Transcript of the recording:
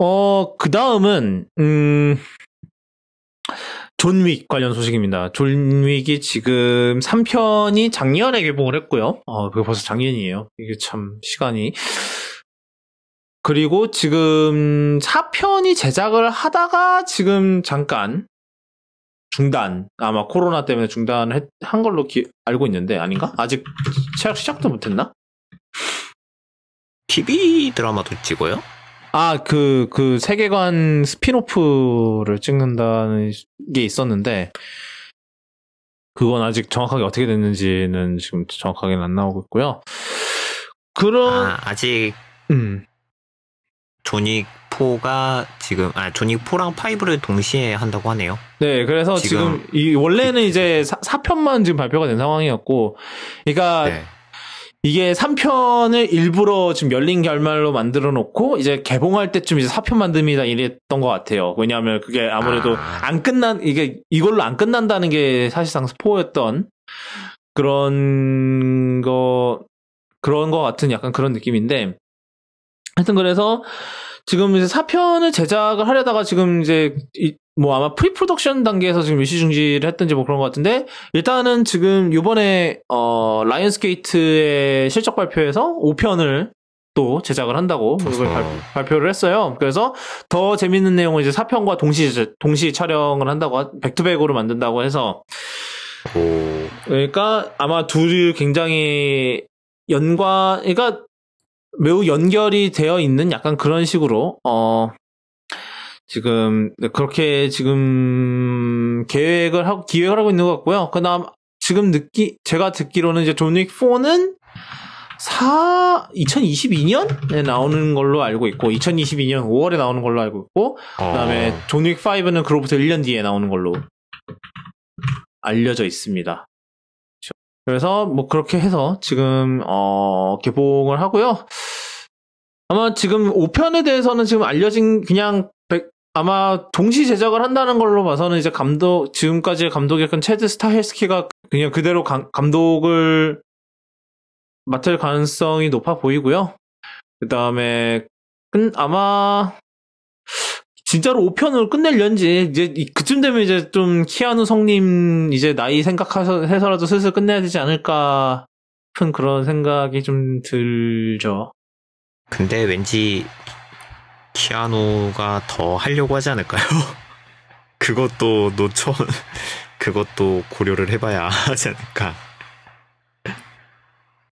어, 그 다음은, 음, 존윅 관련 소식입니다. 존윅이 지금 3편이 작년에 개봉을 했고요. 어, 그게 벌써 작년이에요. 이게 참 시간이. 그리고 지금 4편이 제작을 하다가 지금 잠깐 중단. 아마 코로나 때문에 중단한 걸로 기, 알고 있는데 아닌가? 아직 시작, 시작도 못했나? TV 드라마도 찍어요? 아, 그, 그 세계관 스피노프를 찍는다는 게 있었는데, 그건 아직 정확하게 어떻게 됐는지는 지금 정확하게는 안 나오고 있고요. 그런. 아, 직 음. 조닉 4가 지금, 아, 조닉 4랑 5를 동시에 한다고 하네요. 네, 그래서 지금, 지금 이, 원래는 이제 사, 편만 지금 발표가 된 상황이었고, 그러니까 네. 이게 3편을 일부러 지금 열린 결말로 만들어 놓고 이제 개봉할 때쯤 이제 4편 만듭니다 이랬던 것 같아요. 왜냐하면 그게 아무래도 아... 안 끝난 이게 이걸로 안 끝난다는 게 사실상 스포였던 그런 거 그런 것 같은 약간 그런 느낌인데 하여튼 그래서 지금 이제 4편을 제작을 하려다가 지금 이제 뭐 아마 프리 프로덕션 단계에서 지금 일시 중지를 했던지 뭐 그런 것 같은데 일단은 지금 요번에 어 라이언스 케이트의 실적 발표에서 5편을 또 제작을 한다고 그걸 어. 발표를 했어요. 그래서 더 재밌는 내용을 이제 4편과 동시 동시 촬영을 한다고 백투백으로 만든다고 해서 오. 그러니까 아마 둘이 굉장히 연관 그러니까 매우 연결이 되어 있는 약간 그런 식으로 어 지금 네, 그렇게 지금 계획을 하고 기획을 하고 있는 것 같고요. 그다음 지금 듣기 제가 듣기로는 이제 존윅 4는 4 2022년에 나오는 걸로 알고 있고 2022년 5월에 나오는 걸로 알고 있고 그다음에 어... 존윅 5는 그로부터 1년 뒤에 나오는 걸로 알려져 있습니다. 그렇죠. 그래서 뭐 그렇게 해서 지금 어 개봉을 하고요. 아마 지금 5편에 대해서는 지금 알려진 그냥 아마 동시 제작을 한다는 걸로 봐서는 이제 감독 지금까지의 감독이었던 체드 스타헬스키가 그냥 그대로 감, 감독을 맡을 가능성이 높아 보이고요. 그 다음에 끝 아마 진짜로 5편으로 끝낼련지 이제 그쯤 되면 이제 좀 키아누 성님 이제 나이 생각해서 해서라도 슬슬 끝내야 되지 않을까 싶은 그런 생각이 좀 들죠. 근데 왠지 피아노가 더 하려고 하지 않을까요? 그것도 노천, 그것도 고려를 해봐야 하지 않을까.